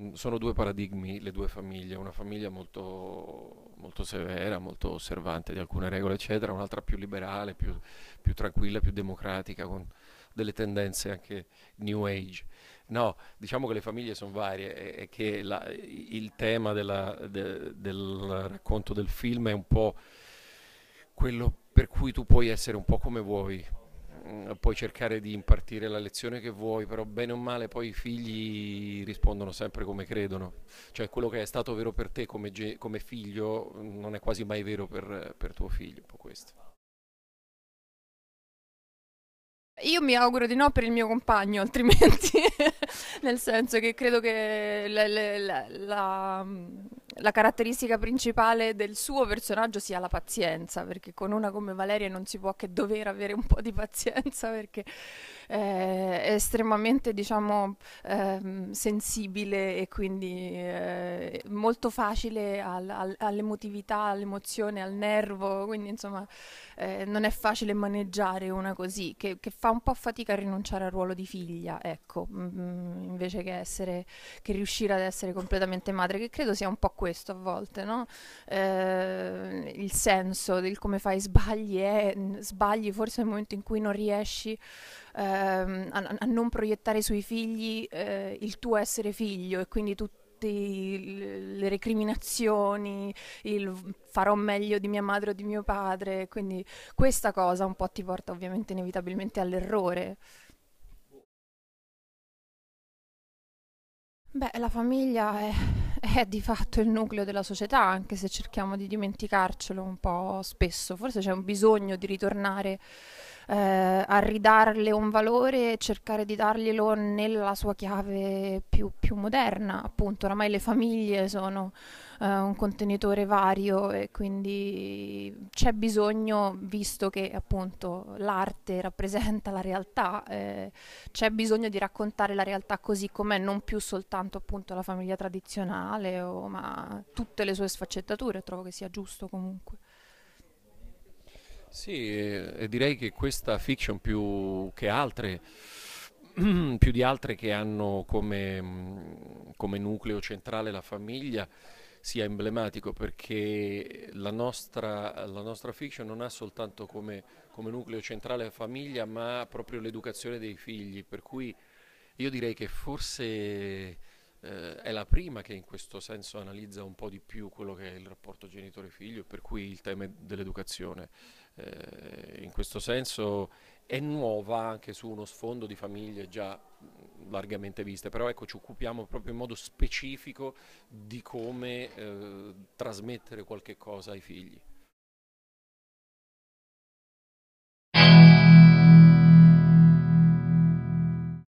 Mm, sono due paradigmi, le due famiglie, una famiglia molto, molto severa, molto osservante di alcune regole, eccetera, un'altra più liberale, più, più, tranquilla, più democratica, con delle tendenze anche new age. No, diciamo che le famiglie sono varie e, che la, il tema della, de, del racconto del film è un po' quello per cui tu puoi essere un po' come vuoi, Mm, puoi cercare di impartire la lezione che vuoi, però bene o male poi i figli rispondono sempre come credono. Cioè quello che è stato vero per te come, ge- come figlio mm, non è quasi mai vero per, per tuo figlio, un questo. Io mi auguro di no per il mio compagno, altrimenti, nel senso che credo che la, la, la, mm, la caratteristica principale del suo personaggio sia la pazienza, perché con una come Valeria non si può che dover avere un po' di pazienza, perché eh, è estremamente, diciamo, eh, sensibile e quindi eh, molto facile al, al, all'emotività, all'emozione, al nervo, quindi insomma eh, non è facile maneggiare una così, che, che, fa un po' fatica a rinunciare al ruolo di figlia, ecco, mh, mm, mm, invece che, essere, che riuscire ad essere completamente madre, che credo sia un po' questo a volte, no? eh, il senso del come fai sbagli è sbagli forse nel momento in cui non riesci ehm, a, a, non proiettare sui figli eh, il tuo essere figlio e quindi tutte le recriminazioni, il farò meglio di mia madre o di mio padre, quindi questa cosa un po' ti porta ovviamente inevitabilmente all'errore. Beh, la famiglia è è di fatto il nucleo della società, anche se cerchiamo di dimenticarcelo un po' spesso. Forse c'è un bisogno di ritornare eh, a ridarle un valore e cercare di darglielo nella sua chiave più, più moderna. Appunto, oramai le famiglie sono eh, un contenitore vario e quindi c'è bisogno, visto che appunto l'arte rappresenta la realtà, eh, c'è bisogno di raccontare la realtà così com'è, non più soltanto appunto la famiglia tradizionale, o, ma tutte le sue sfaccettature, trovo che sia giusto comunque. Sì, e direi che questa fiction più che altre più di altre che hanno come, come, nucleo centrale la famiglia sia emblematico perché la nostra, la nostra fiction non ha soltanto come, come, nucleo centrale la famiglia ma proprio l'educazione dei figli per cui io direi che forse eh, è la prima che in questo senso analizza un po' di più quello che è il rapporto genitore-figlio, per cui il tema dell'educazione eh, in questo senso è nuova anche su uno sfondo di famiglie già largamente viste, però ecco ci occupiamo proprio in modo specifico di come eh, trasmettere qualche cosa ai figli.